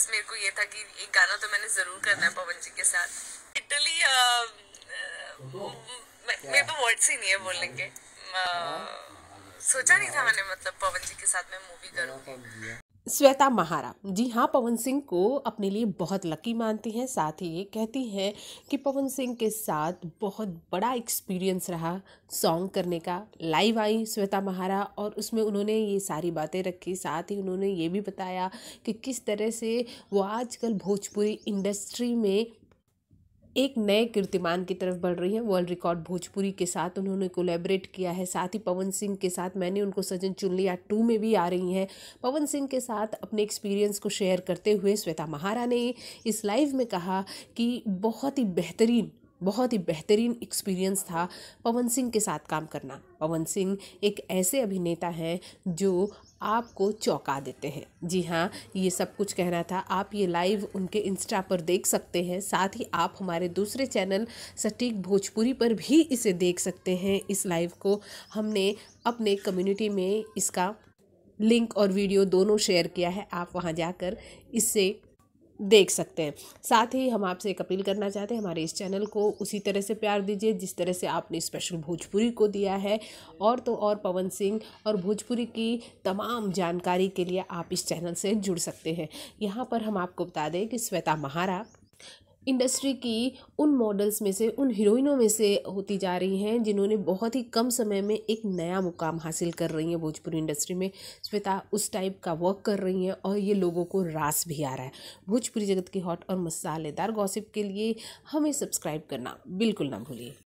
बस मेरे को ये था कि एक गाना तो मैंने जरूर करना है पवन जी के साथ इटली uh, uh, मेरे को वर्ड्स ही नहीं है बोलने के हाँ? uh, सोचा नहीं था मैंने मतलब पवन जी के साथ मैं मूवी करूँ श्वेता महारा जी हाँ पवन सिंह को अपने लिए बहुत लकी मानती हैं साथ ही ये कहती हैं कि पवन सिंह के साथ बहुत बड़ा एक्सपीरियंस रहा सॉन्ग करने का लाइव आई श्वेता महारा और उसमें उन्होंने ये सारी बातें रखी साथ ही उन्होंने ये भी बताया कि किस तरह से वो आजकल भोजपुरी इंडस्ट्री में एक नए कीर्तिमान की तरफ बढ़ रही हैं वर्ल्ड रिकॉर्ड भोजपुरी के साथ उन्होंने कोलेबरेट किया है साथ ही पवन सिंह के साथ मैंने उनको सजन लिया टू में भी आ रही हैं पवन सिंह के साथ अपने एक्सपीरियंस को शेयर करते हुए श्वेता महारा ने इस लाइव में कहा कि बहुत ही बेहतरीन बहुत ही बेहतरीन एक्सपीरियंस था पवन सिंह के साथ काम करना पवन सिंह एक ऐसे अभिनेता हैं जो आपको चौंका देते हैं जी हाँ ये सब कुछ कहना था आप ये लाइव उनके इंस्टा पर देख सकते हैं साथ ही आप हमारे दूसरे चैनल सटीक भोजपुरी पर भी इसे देख सकते हैं इस लाइव को हमने अपने कम्युनिटी में इसका लिंक और वीडियो दोनों शेयर किया है आप वहाँ जाकर इससे देख सकते हैं साथ ही हम आपसे एक अपील करना चाहते हैं हमारे इस चैनल को उसी तरह से प्यार दीजिए जिस तरह से आपने स्पेशल भोजपुरी को दिया है और तो और पवन सिंह और भोजपुरी की तमाम जानकारी के लिए आप इस चैनल से जुड़ सकते हैं यहाँ पर हम आपको बता दें कि श्वेता महारा इंडस्ट्री की उन मॉडल्स में से उन हीरोइनों में से होती जा रही हैं जिन्होंने बहुत ही कम समय में एक नया मुकाम हासिल कर रही हैं भोजपुरी इंडस्ट्री में स्वेता उस टाइप का वर्क कर रही हैं और ये लोगों को रास भी आ रहा है भोजपुरी जगत की हॉट और मसालेदार गॉसिप के लिए हमें सब्सक्राइब करना बिल्कुल ना भूलिए